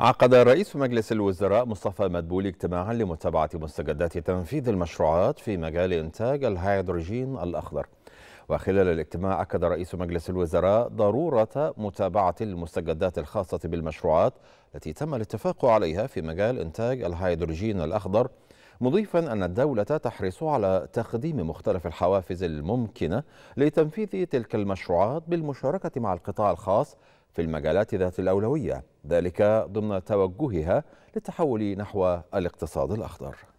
عقد رئيس مجلس الوزراء مصطفى مدبولي اجتماعا لمتابعة مستجدات تنفيذ المشروعات في مجال إنتاج الهيدروجين الأخضر وخلال الاجتماع أكد رئيس مجلس الوزراء ضرورة متابعة المستجدات الخاصة بالمشروعات التي تم الاتفاق عليها في مجال إنتاج الهيدروجين الأخضر مضيفا أن الدولة تحرص على تقديم مختلف الحوافز الممكنة لتنفيذ تلك المشروعات بالمشاركة مع القطاع الخاص في المجالات ذات الأولوية ذلك ضمن توجهها للتحول نحو الاقتصاد الأخضر